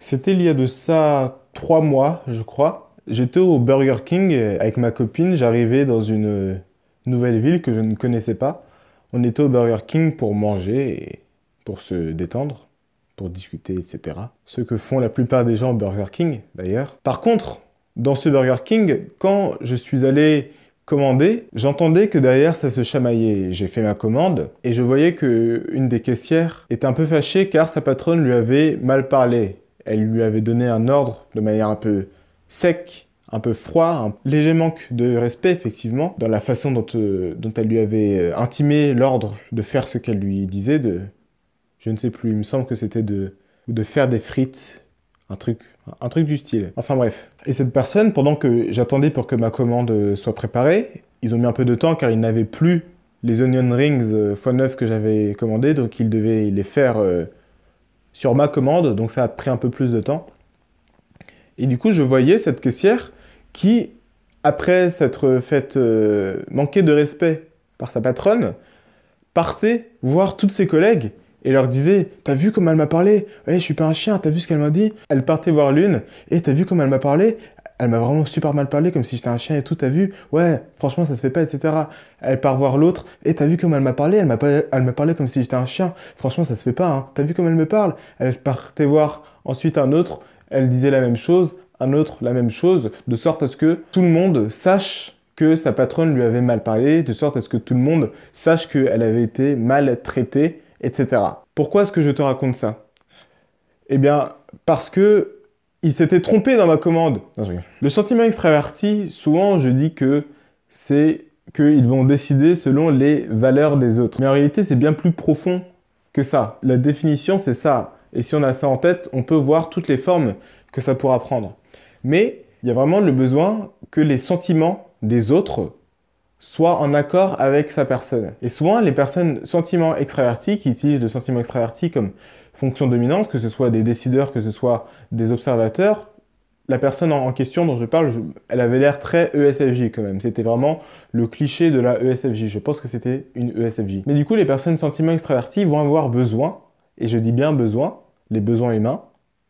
C'était il y a de ça trois mois, je crois. J'étais au Burger King avec ma copine. J'arrivais dans une nouvelle ville que je ne connaissais pas. On était au Burger King pour manger et pour se détendre, pour discuter, etc. Ce que font la plupart des gens au Burger King, d'ailleurs. Par contre, dans ce Burger King, quand je suis allé commander, j'entendais que derrière ça se chamaillait. J'ai fait ma commande et je voyais que une des caissières était un peu fâchée car sa patronne lui avait mal parlé elle lui avait donné un ordre de manière un peu sec, un peu froid, un léger manque de respect effectivement, dans la façon dont, euh, elle lui avait euh, intimé l'ordre de faire ce qu'elle lui disait, de... Je ne sais plus, il me semble que c'était de, de faire des frites, un truc, un truc du style. Enfin bref. Et cette personne, pendant que j'attendais pour que ma commande euh, soit préparée, ils ont mis un peu de temps car ils n'avaient plus les onion rings x9 que j'avais commandé, donc ils devaient les faire sur ma commande, donc ça a pris un peu plus de temps. Et du coup, je voyais cette caissière qui, après s'être faite euh, manquer de respect par sa patronne, partait voir toutes ses collègues et leur disait T'as vu comment elle m'a parlé Je eh, Je suis pas un chien, t'as vu ce qu'elle m'a dit Elle partait voir l'une et T'as vu comment elle m'a parlé elle m'a vraiment super mal parlé, comme si j'étais un chien et tout, t'as vu Ouais, franchement, ça se fait pas, etc. Elle part voir l'autre, et t'as vu comment elle m'a parlé Elle m'a parlé, comme si j'étais un chien, franchement, ça se fait pas, hein. t'as vu comment elle me parle Elle partait voir ensuite un autre, elle disait la même chose, un autre la même chose, de sorte à ce que tout le monde sache que sa patronne lui avait mal parlé, de sorte à ce que tout le monde sache qu'elle avait été maltraitée, etc. Pourquoi est-ce que je te raconte ça Eh bien, parce que il s'était trompé dans ma commande. le sentiment extraverti, souvent je dis que c'est qu'ils vont décider selon les valeurs des autres. Mais en réalité, c'est bien plus profond que ça. La définition, c'est ça. Et si on a ça en tête, on peut voir toutes les formes que ça pourra prendre. Mais il y a vraiment le besoin que les sentiments des autres soit en accord avec sa personne. Et souvent, les personnes sentiments extravertis, qui utilisent le sentiment extraverti comme fonction dominante, que ce soit des décideurs, que ce soit des observateurs, la personne en question dont je parle, elle avait l'air très ESFJ quand même. C'était vraiment le cliché de la ESFJ. Je pense que c'était une ESFJ. Mais du coup, les personnes sentiments extraverties vont avoir besoin, et je dis bien besoin, les besoins humains,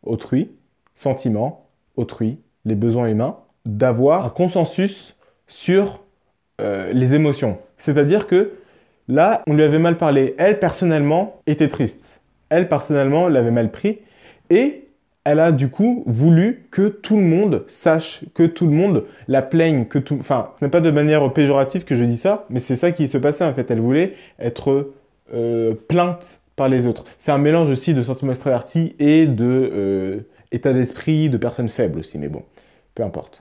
autrui, sentiments, autrui, les besoins humains, d'avoir un consensus sur euh, les émotions. C'est-à-dire que là, on lui avait mal parlé. Elle, personnellement, était triste. Elle, personnellement, l'avait mal pris. Et elle a du coup voulu que tout le monde sache, que tout le monde la plaigne, que Enfin, ce n'est pas de manière péjorative que je dis ça, mais c'est ça qui se passait en fait. Elle voulait être euh, plainte par les autres. C'est un mélange aussi de sentiments extravertis et de euh, état d'esprit de personnes faibles aussi, mais bon.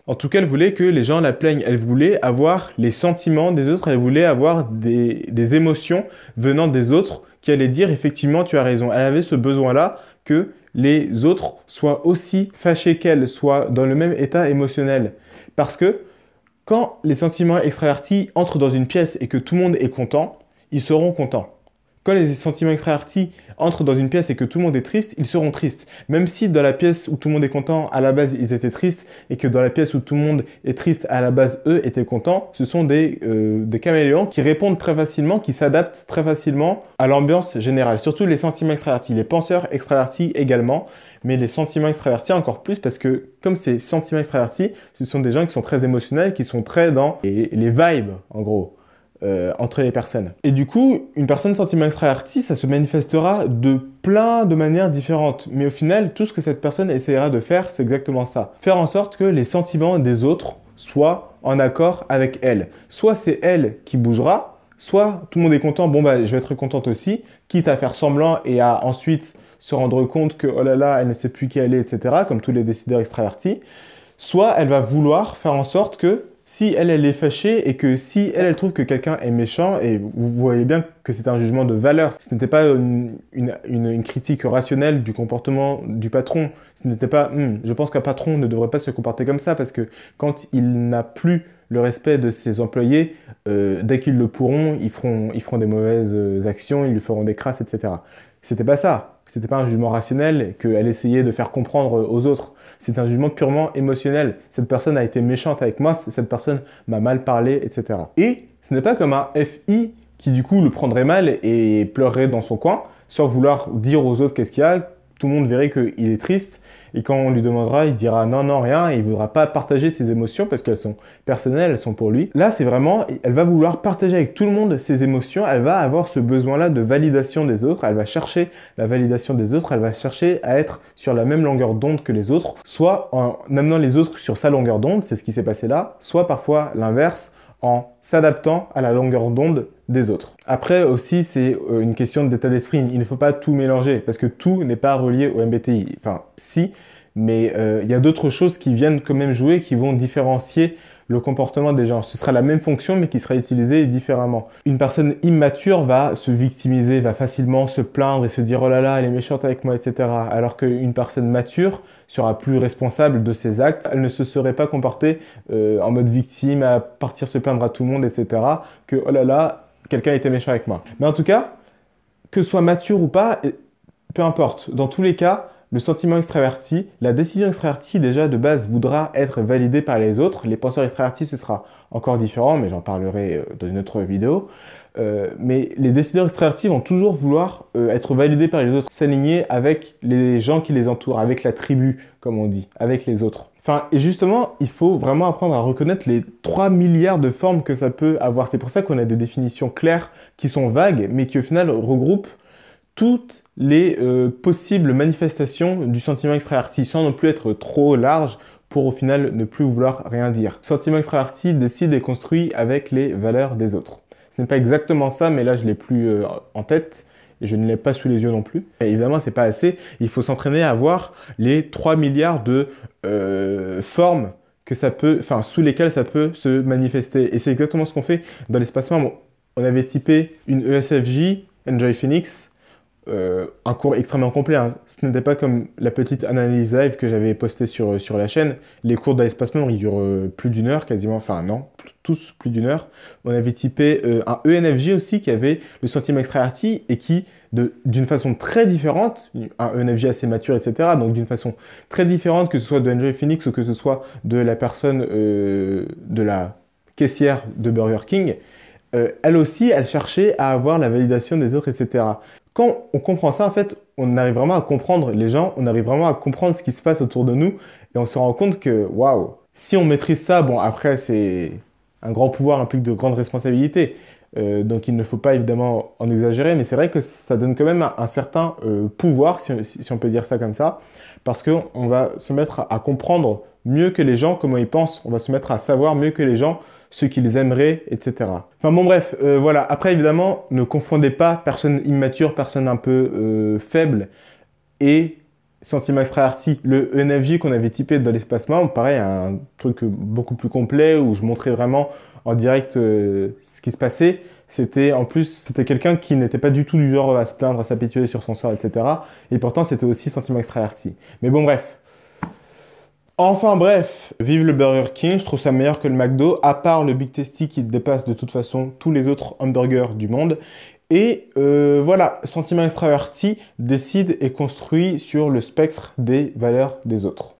En tout cas, elle voulait que les gens la plaignent, elle voulait avoir les sentiments des autres, elle voulait avoir des, des émotions venant des autres qui allaient dire effectivement tu as raison. Elle avait ce besoin-là que les autres soient aussi fâchés qu'elle, soient dans le même état émotionnel. Parce que quand les sentiments extravertis entrent dans une pièce et que tout le monde est content, ils seront contents les sentiments extravertis entrent dans une pièce et que tout le monde est triste, ils seront tristes. Même si dans la pièce où tout le monde est content, à la base ils étaient tristes, et que dans la pièce où tout le monde est triste, à la base eux étaient contents, ce sont des, euh, caméléons qui répondent très facilement, qui s'adaptent très facilement à l'ambiance générale. Surtout les sentiments extravertis, les penseurs extravertis également mais les sentiments extravertis encore plus parce que comme ces sentiments extravertis, ce sont des gens qui sont très émotionnels, qui sont très dans les vibes en gros. Euh, entre les personnes. Et du coup, une personne sentiment extravertie, ça se manifestera de plein de manières différentes. Mais au final, tout ce que cette personne essaiera de faire, c'est exactement ça. Faire en sorte que les sentiments des autres soient en accord avec elle. Soit c'est elle qui bougera, soit tout le monde est content, bon bah je vais être contente aussi, quitte à faire semblant et à ensuite se rendre compte que oh là là, elle ne sait plus qui elle est, etc., comme tous les décideurs extravertis. Soit elle va vouloir faire en sorte que si elle, elle est fâchée et que si elle, elle trouve que quelqu'un est méchant, et vous voyez bien que c'est un jugement de valeur, ce n'était pas une, critique rationnelle du comportement du patron, ce n'était pas hmm, je pense qu'un patron ne devrait pas se comporter comme ça parce que quand il n'a plus le respect de ses employés, euh, dès qu'ils le pourront, ils feront, ils feront des mauvaises actions, ils lui feront des crasses, etc. C'était pas ça c'était pas un jugement rationnel, qu'elle essayait de faire comprendre aux autres. C'est un jugement purement émotionnel. Cette personne a été méchante avec moi, cette personne m'a mal parlé, etc. Et ce n'est pas comme un FI qui du coup le prendrait mal et pleurerait dans son coin, sans vouloir dire aux autres qu'est-ce qu'il y a, tout le monde verrait qu'il est triste. Et quand on lui demandera, il dira non, non, rien, il ne voudra pas partager ses émotions parce qu'elles sont personnelles, elles sont pour lui. Là, c'est vraiment, elle va vouloir partager avec tout le monde ses émotions, elle va avoir ce besoin-là de validation des autres, elle va chercher la validation des autres, elle va chercher à être sur la même longueur d'onde que les autres, soit en amenant les autres sur sa longueur d'onde, c'est ce qui s'est passé là, soit parfois l'inverse, en s'adaptant à la longueur d'onde des autres. Après aussi, c'est euh, une question d'état d'esprit. Il ne faut pas tout mélanger parce que tout n'est pas relié au MBTI. Enfin, si, mais euh, il y a d'autres choses qui viennent quand même jouer, qui vont différencier le comportement des gens. Ce sera la même fonction mais qui sera utilisée différemment. Une personne immature va se victimiser, va facilement se plaindre et se dire oh là là, elle est méchante avec moi, etc. Alors qu'une personne mature sera plus responsable de ses actes. Elle ne se serait pas comportée euh, en mode victime, à partir se plaindre à tout le monde, etc. Que oh là là, quelqu'un était méchant avec moi. Mais en tout cas, que soit mature ou pas, peu importe. Dans tous les cas, le sentiment extraverti, la décision extravertie déjà de base voudra être validée par les autres. Les penseurs extravertis, ce sera encore différent, mais j'en parlerai euh, dans une autre vidéo. Euh, mais les décideurs extravertis vont toujours vouloir euh, être validés par les autres, s'aligner avec les gens qui les entourent, avec la tribu, comme on dit, avec les autres. Enfin, et justement, il faut vraiment apprendre à reconnaître les 3 milliards de formes que ça peut avoir. C'est pour ça qu'on a des définitions claires qui sont vagues, mais qui au final regroupent toutes les euh, possibles manifestations du sentiment extraverti sans non plus être trop large pour au final ne plus vouloir rien dire. Sentiment sentiment extraverti décide et construit avec les valeurs des autres. Ce n'est pas exactement ça, mais là je l'ai plus euh, en tête et je ne l'ai pas sous les yeux non plus. Évidemment, évidemment, c'est pas assez. Il faut s'entraîner à voir les 3 milliards de euh, formes que ça peut, enfin, sous lesquelles ça peut se manifester. Et c'est exactement ce qu'on fait dans l'espace membre. On avait typé une ESFJ, Enjoy Phoenix, euh, un cours extrêmement complet. Hein. Ce n'était pas comme la petite analyse live que j'avais postée sur, euh, la chaîne. Les cours d'espacement, ils durent euh, plus d'une heure quasiment, enfin non, tous plus d'une heure. On avait typé un ENFG aussi qui avait le sentiment extraverti et qui, d'une façon très différente, un ENFJ assez mature, etc., donc d'une façon très différente, que ce soit de Andrew Phoenix ou que ce soit de la personne, de la caissière de Burger King, elle aussi, elle cherchait à avoir la validation des autres, etc. Quand on comprend ça, en fait, on arrive vraiment à comprendre les gens, on arrive vraiment à comprendre ce qui se passe autour de nous et on se rend compte que, waouh, si on maîtrise ça, bon, après, c'est un grand pouvoir implique de grandes responsabilités. Euh, donc il ne faut pas évidemment en exagérer, mais c'est vrai que ça donne quand même un, certain euh, pouvoir, si, on peut dire ça comme ça, parce qu'on va se mettre à, comprendre mieux que les gens comment ils pensent, on va se mettre à savoir mieux que les gens ce qu'ils aimeraient, etc. Enfin bon bref, euh, voilà. Après évidemment, ne confondez pas personne immature, personne un peu euh, faible et sentiment extraverti. Le ENFJ qu'on avait typé dans lespace l'espacement, pareil, un truc beaucoup plus complet où je montrais vraiment en direct euh, ce qui se passait. C'était en plus, c'était quelqu'un qui n'était pas du tout du genre à se plaindre, à s'apitoyer sur son sort, etc. Et pourtant, c'était aussi sentiment extraverti. Mais bon bref. Enfin bref, vive le Burger King, je trouve ça meilleur que le McDo, à part le Big Testy qui dépasse de toute façon tous les autres hamburgers du monde. Et euh, voilà, Sentiment Extraverti décide et construit sur le spectre des valeurs des autres.